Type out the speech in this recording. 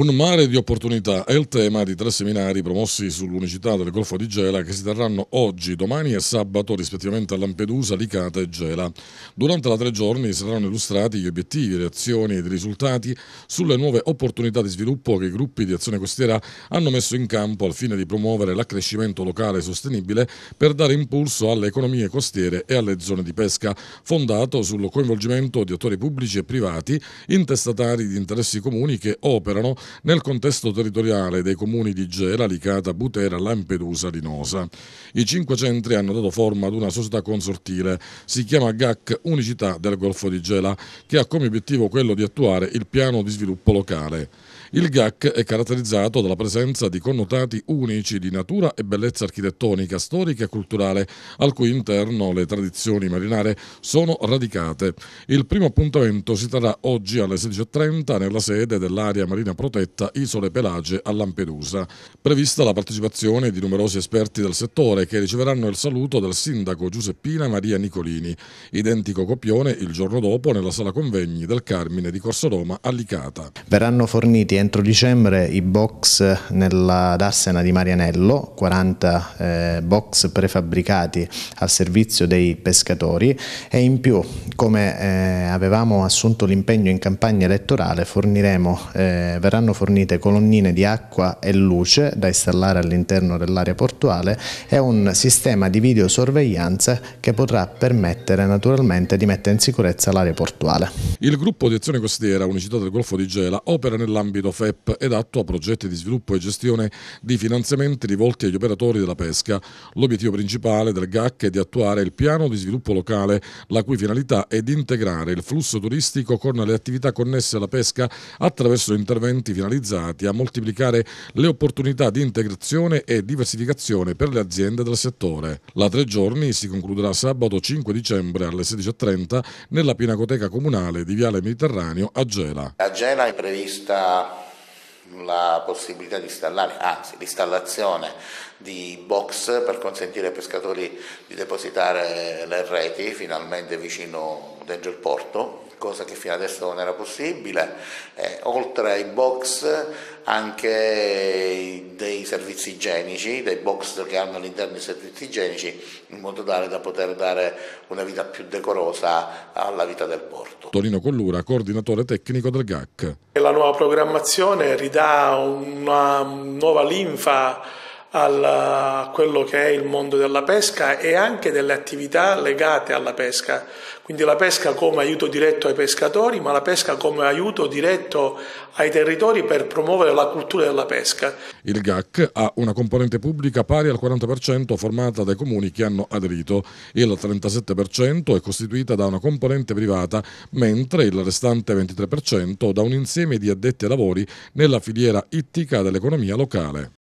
Un mare di opportunità è il tema di tre seminari promossi sull'unicità del Golfo di Gela che si terranno oggi, domani e sabato rispettivamente a Lampedusa, Licata e Gela. Durante la tre giorni saranno illustrati gli obiettivi, le azioni ed i risultati sulle nuove opportunità di sviluppo che i gruppi di azione costiera hanno messo in campo al fine di promuovere l'accrescimento locale sostenibile per dare impulso alle economie costiere e alle zone di pesca, fondato sul coinvolgimento di attori pubblici e privati, intestatari di interessi comuni che operano nel contesto territoriale dei comuni di Gela, Licata, Butera, Lampedusa, Rinosa. I cinque centri hanno dato forma ad una società consortile, si chiama GAC Unicità del Golfo di Gela, che ha come obiettivo quello di attuare il piano di sviluppo locale. Il GAC è caratterizzato dalla presenza di connotati unici di natura e bellezza architettonica, storica e culturale, al cui interno le tradizioni marinare sono radicate. Il primo appuntamento si terrà oggi alle 16.30 nella sede dell'area marina protetta Loretta Isole Pelage a Lampedusa. Prevista la partecipazione di numerosi esperti del settore che riceveranno il saluto del sindaco Giuseppina Maria Nicolini. Identico copione il giorno dopo nella sala convegni del Carmine di Corso Roma a Licata. Verranno forniti entro dicembre i box nella darsena di Marianello, 40 eh, box prefabbricati al servizio dei pescatori e in più, come eh, avevamo assunto l'impegno in campagna elettorale, forniremo, eh, verranno saranno fornite colonnine di acqua e luce da installare all'interno dell'area portuale e un sistema di videosorveglianza che potrà permettere naturalmente di mettere in sicurezza l'area portuale. Il gruppo di azione costiera Unicità del Golfo di Gela opera nell'ambito FEP ed attua progetti di sviluppo e gestione di finanziamenti rivolti agli operatori della pesca. L'obiettivo principale del GAC è di attuare il piano di sviluppo locale, la cui finalità è di integrare il flusso turistico con le attività connesse alla pesca attraverso interventi interventi finalizzati a moltiplicare le opportunità di integrazione e diversificazione per le aziende del settore. La tre giorni si concluderà sabato 5 dicembre alle 16.30 nella Pinacoteca Comunale di Viale Mediterraneo a Gela. A Gela è prevista la possibilità di installare, anzi l'installazione di box per consentire ai pescatori di depositare le reti finalmente vicino dentro il porto cosa che fino adesso non era possibile, eh, oltre ai box anche dei servizi igienici, dei box che hanno all'interno i servizi igienici, in modo tale da poter dare una vita più decorosa alla vita del porto. Torino Collura, coordinatore tecnico del GAC. La nuova programmazione ridà una nuova linfa a quello che è il mondo della pesca e anche delle attività legate alla pesca. Quindi la pesca come aiuto diretto ai pescatori, ma la pesca come aiuto diretto ai territori per promuovere la cultura della pesca. Il GAC ha una componente pubblica pari al 40% formata dai comuni che hanno aderito, il 37% è costituita da una componente privata, mentre il restante 23% da un insieme di addetti ai lavori nella filiera ittica dell'economia locale.